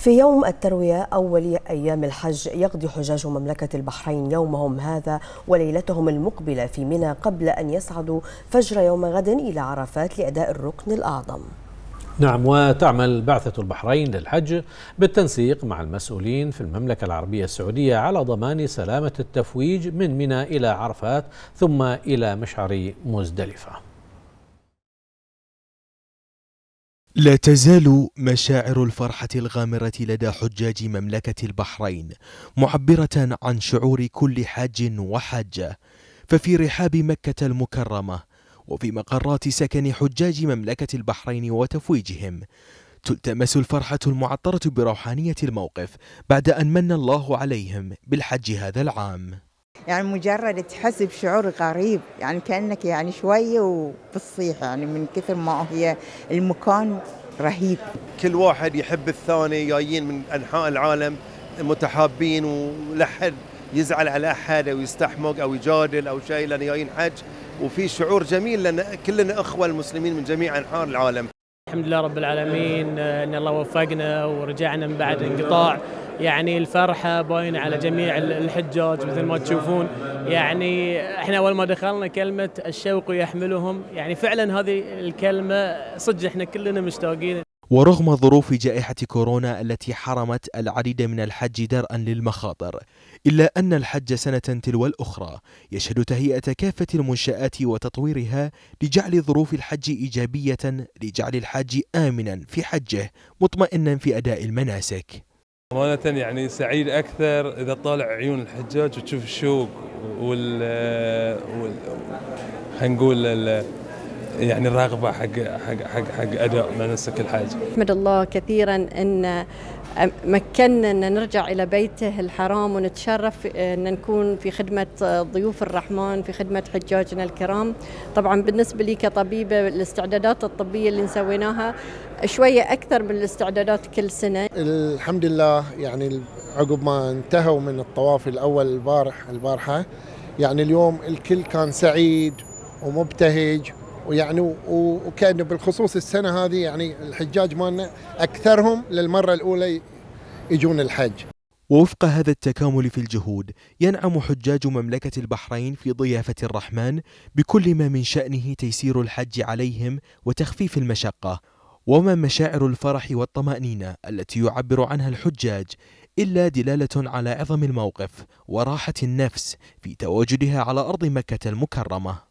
في يوم التروية أول أيام الحج يقضي حجاج مملكة البحرين يومهم هذا وليلتهم المقبلة في منى قبل أن يصعدوا فجر يوم غد إلى عرفات لأداء الركن الأعظم نعم وتعمل بعثة البحرين للحج بالتنسيق مع المسؤولين في المملكة العربية السعودية على ضمان سلامة التفويج من منى إلى عرفات ثم إلى مشعر مزدلفة لا تزال مشاعر الفرحة الغامرة لدى حجاج مملكة البحرين معبرة عن شعور كل حاج وحاجة ففي رحاب مكة المكرمة وفي مقرات سكن حجاج مملكة البحرين وتفويجهم تلتمس الفرحة المعطرة بروحانية الموقف بعد أن من الله عليهم بالحج هذا العام يعني مجرد تحس بشعور غريب يعني كانك يعني شويه وبتصيح يعني من كثر ما هي المكان رهيب كل واحد يحب الثاني جايين من انحاء العالم متحابين ولا حد يزعل على احد او يستحمق او يجادل او شيء لان جايين حج وفي شعور جميل لان كلنا اخوه المسلمين من جميع انحاء العالم الحمد لله رب العالمين آه، ان الله وفقنا ورجعنا من بعد انقطاع يعني الفرحة باينة على جميع الحجاج مثل ما تشوفون يعني احنا اول ما دخلنا كلمة الشوق يحملهم يعني فعلا هذه الكلمة صدق احنا كلنا مشتاقين ورغم ظروف جائحة كورونا التي حرمت العديد من الحج درءا للمخاطر إلا أن الحج سنة تلو الأخرى يشهد تهيئة كافة المنشآت وتطويرها لجعل ظروف الحج إيجابية لجعل الحاج آمنا في حجه مطمئنا في أداء المناسك أمانة يعني سعيد أكثر إذا طالع عيون الحجاج وتشوف الشوق وال, وال... نقول يعني الرغبه حق حق حق حق اداء مناسك الحاج. احمد الله كثيرا ان مكننا ان نرجع الى بيته الحرام ونتشرف ان نكون في خدمه ضيوف الرحمن في خدمه حجاجنا الكرام. طبعا بالنسبه لي كطبيبه الاستعدادات الطبيه اللي سويناها شويه اكثر من الاستعدادات كل سنه. الحمد لله يعني عقب ما انتهوا من الطواف الاول البارح البارحه يعني اليوم الكل كان سعيد ومبتهج ويعني وكان بالخصوص السنه هذه يعني الحجاج مالنا اكثرهم للمره الاولى يجون الحج. ووفق هذا التكامل في الجهود ينعم حجاج مملكة البحرين في ضيافة الرحمن بكل ما من شأنه تيسير الحج عليهم وتخفيف المشقة وما مشاعر الفرح والطمأنينة التي يعبر عنها الحجاج إلا دلالة على عظم الموقف وراحة النفس في تواجدها على أرض مكة المكرمة